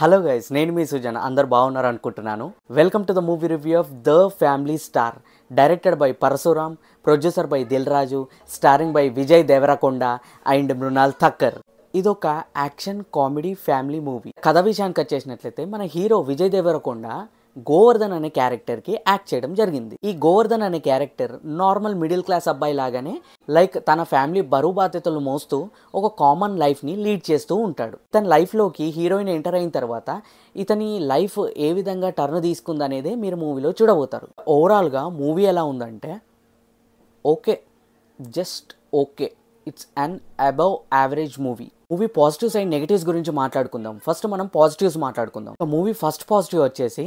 hello guys నేను మీ సుజన్ అందరు బాగున్నారు అనుకుంటున్నాను welcome to the movie review of the family star directed by Parashuram producer by Raju starring by Vijay Deverakonda and Mrunal Thakur ఇదొక action comedy family movie కథ విషయానికి వచ్చేసినట్లయితే మన హీరో విజయ్ దేవరకొండ గోవర్ధన్ అనే క్యారెక్టర్కి యాక్ట్ చేయడం జరిగింది ఈ గోవర్ధన్ అనే క్యారెక్టర్ నార్మల్ మిడిల్ క్లాస్ అబ్బాయి లాగానే లైక్ తన ఫ్యామిలీ బరువు బాధ్యతలు మోస్తూ ఒక కామన్ లైఫ్ని లీడ్ చేస్తూ ఉంటాడు తన లైఫ్లోకి హీరోయిన్ ఎంటర్ అయిన తర్వాత ఇతని లైఫ్ ఏ విధంగా టర్న్ తీసుకుందనేదే మీరు మూవీలో చూడబోతారు ఓవరాల్గా మూవీ ఎలా ఉందంటే okay just okay it's an above average movie movie positives and negatives గురించి మాట్లాడుకుందాం ఫస్ట్ మనం పాజిటివ్స్ మాట్లాడుకుందాం మూవీ ఫస్ట్ పాజిటివ్ వచ్చేసి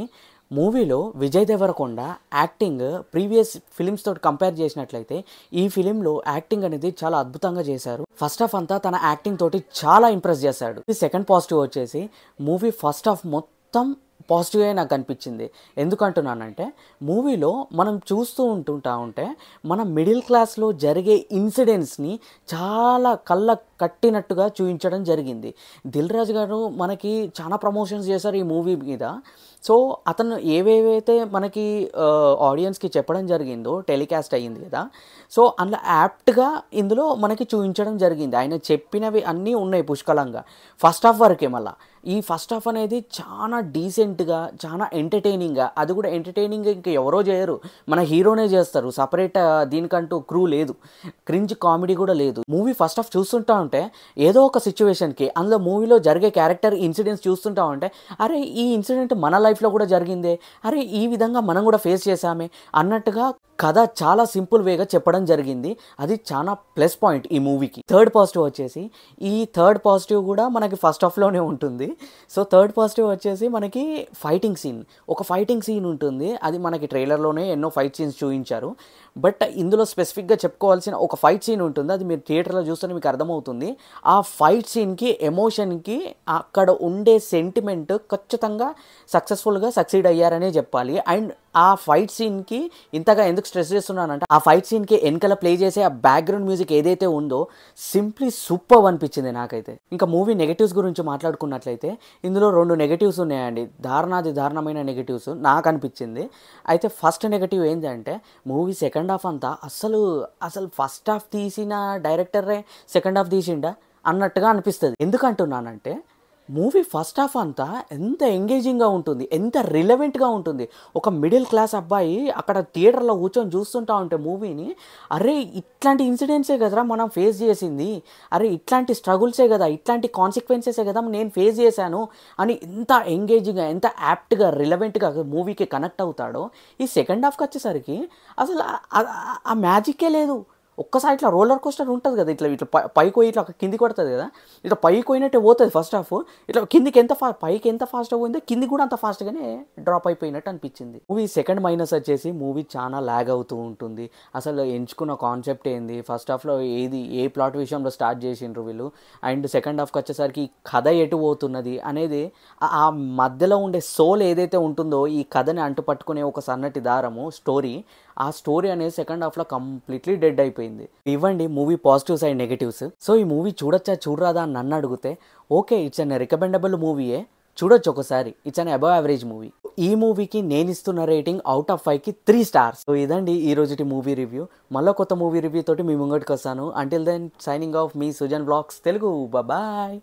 మూవీలో Vijay Deverakonda acting previous films తోటి కంపేర్ చేసినట్లయితే ఈ ఫిలింలో యాక్టింగ్ అనేది చాలా అద్భుతంగా చేశారు ఫస్ట్ హాఫ్ అంతా తన యాక్టింగ్ తోటి చాలా ఇంప్రెస్ చేశాడు ఇది సెకండ్ పాజిటివ్ వచ్చేసి మూవీ ఫస్ట్ హాఫ్ మొత్తం పాజిటివ్గా నాకు అనిపించింది ఎందుకంటున్నానంటే మూవీలో మనం చూస్తూ ఉంటుంటా ఉంటే మన మిడిల్ క్లాస్లో జరిగే ఇన్సిడెంట్స్ని చాలా కళ్ళ కట్టినట్టుగా చూపించడం జరిగింది దిల్ రాజు గారు మనకి చాలా ప్రమోషన్స్ చేశారు ఈ మూవీ మీద సో అతను ఏవేవైతే మనకి ఆడియన్స్కి చెప్పడం జరిగిందో టెలికాస్ట్ అయ్యింది కదా సో అందులో యాప్ట్గా ఇందులో మనకి చూపించడం జరిగింది ఆయన చెప్పినవి అన్నీ ఉన్నాయి పుష్కలంగా ఫస్ట్ హాఫ్ వరకే మళ్ళీ ఈ ఫస్ట్ హాఫ్ అనేది చాలా డీసెంట్గా చాలా ఎంటర్టైనింగ్గా అది కూడా ఎంటర్టైనింగ్ ఇంకా ఎవరో చేయరు మన హీరోనే చేస్తారు సపరేట్ దీనికంటూ క్రూ లేదు క్రింజ్ కామెడీ కూడా లేదు మూవీ ఫస్ట్ హాఫ్ చూస్తుంటా ఉంటే ఏదో ఒక సిచ్యువేషన్కి అందులో మూవీలో జరిగే క్యారెక్టర్ ఇన్సిడెంట్స్ చూస్తుంటా ఉంటే అరే ఈ ఇన్సిడెంట్ మన లైఫ్లో కూడా జరిగిందే అరే ఈ విధంగా మనం కూడా ఫేస్ చేసామే అన్నట్టుగా కథ చాలా సింపుల్ వేగా చెప్పడం జరిగింది అది చాలా ప్లస్ పాయింట్ ఈ మూవీకి థర్డ్ పాజిటివ్ వచ్చేసి ఈ థర్డ్ పాజిటివ్ కూడా మనకి ఫస్ట్ ఆఫ్లోనే ఉంటుంది సో థర్డ్ పాజిటివ్ వచ్చేసి మనకి ఫైటింగ్ సీన్ ఒక ఫైటింగ్ సీన్ ఉంటుంది అది మనకి ట్రైలర్లోనే ఎన్నో ఫైట్ సీన్స్ చూపించారు బట్ ఇందులో స్పెసిఫిక్గా చెప్పుకోవాల్సిన ఒక ఫైట్ సీన్ ఉంటుంది అది మీరు థియేటర్లో చూస్తే మీకు అర్థమవుతుంది ఆ ఫైట్ సీన్కి ఎమోషన్కి అక్కడ ఉండే సెంటిమెంట్ ఖచ్చితంగా సక్సెస్ఫుల్గా సక్సీడ్ అయ్యారనే చెప్పాలి అండ్ ఆ ఫైట్ సీన్కి ఇంతగా ఎందుకు స్ట్రెస్ చేస్తున్నానంటే ఆ ఫైట్ సీన్కి వెనకాల ప్లే చేసే ఆ బ్యాక్గ్రౌండ్ మ్యూజిక్ ఏదైతే ఉందో సింప్లీ సూపర్ అనిపించింది నాకైతే ఇంకా మూవీ నెగటివ్స్ గురించి మాట్లాడుకున్నట్లయితే ఇందులో రెండు నెగటివ్స్ ఉన్నాయండి దారుణాది దారుణమైన నెగటివ్స్ నాకు అనిపించింది అయితే ఫస్ట్ నెగటివ్ ఏంటంటే మూవీ సెకండ్ హాఫ్ అంతా అసలు అసలు ఫస్ట్ హాఫ్ తీసిన డైరెక్టరే సెకండ్ హాఫ్ తీసిండా అన్నట్టుగా అనిపిస్తుంది ఎందుకంటున్నానంటే మూవీ ఫస్ట్ హాఫ్ అంతా ఎంత ఎంగేజింగ్గా ఉంటుంది ఎంత రిలవెంట్గా ఉంటుంది ఒక మిడిల్ క్లాస్ అబ్బాయి అక్కడ థియేటర్లో కూర్చొని చూస్తుంటా ఉంటే మూవీని అరే ఇట్లాంటి ఇన్సిడెంట్సే కదరా మనం ఫేస్ చేసింది అరే ఇట్లాంటి స్ట్రగుల్సే కదా ఇట్లాంటి కాన్సిక్వెన్సెసే కదా నేను ఫేస్ చేశాను అని ఎంత ఎంగేజింగ్గా ఎంత యాప్ట్గా రిలవెంట్గా మూవీకి కనెక్ట్ అవుతాడో ఈ సెకండ్ హాఫ్కి వచ్చేసరికి అసలు ఆ మ్యాజిక్కే లేదు ఒక్కసారి ఇట్లా రోలర్ కోస్టర్ ఉంటుంది కదా ఇట్లా ఇట్లా పైకి పోయి ఇట్లా కిందికి కొడుతుంది కదా ఇట్లా పైకి పోయినట్టే పోతుంది ఫస్ట్ హాఫ్ ఇట్లా కిందికి ఎంత ఫా పైకి ఎంత ఫాస్ట్గా పోయిందో కింది కూడా అంత ఫాస్ట్గానే డ్రాప్ అయిపోయినట్టు అనిపించింది మూవీ సెకండ్ మైనస్ వచ్చేసి మూవీ చాలా ల్యాగ్ అవుతూ ఉంటుంది అసలు ఎంచుకున్న కాన్సెప్ట్ ఏంది ఫస్ట్ హాఫ్లో ఏది ఏ ప్లాట్ విషయంలో స్టార్ట్ చేసిండ్రు వీళ్ళు అండ్ సెకండ్ హాఫ్కి వచ్చేసరికి ఈ కథ ఎటు పోతున్నది అనేది ఆ మధ్యలో ఉండే సోల్ ఏదైతే ఉంటుందో ఈ కథని అంటుపట్టుకునే ఒక సన్నటి దారము స్టోరీ ఆ స్టోరీ అనేది సెకండ్ హాఫ్లో కంప్లీట్లీ డెడ్ అయిపోయింది ఇవ్వండి movie positives and negatives so ఈ మూవీ చూడొచ్చా చూడరాదా అని నన్ను అడిగితే ఓకే ఇట్స్ అన్ రికమెండబుల్ మూవీయే చూడొచ్చు ఒకసారి it's an above average movie ఈ మూవీకి నేను ఇస్తున్న రేటింగ్ అవుట్ ఆఫ్ ఫైవ్కి త్రీ స్టార్స్ సో ఇదండి ఈ రోజుటి మూవీ రివ్యూ మళ్ళీ కొత్త మూవీ రివ్యూ తోటి మీ ముంగటికి వస్తాను అంటిల్ దెన్ సైనింగ్ ఆఫ్ మీ సుజన్ బ్లాగ్స్ తెలుగు బాయ్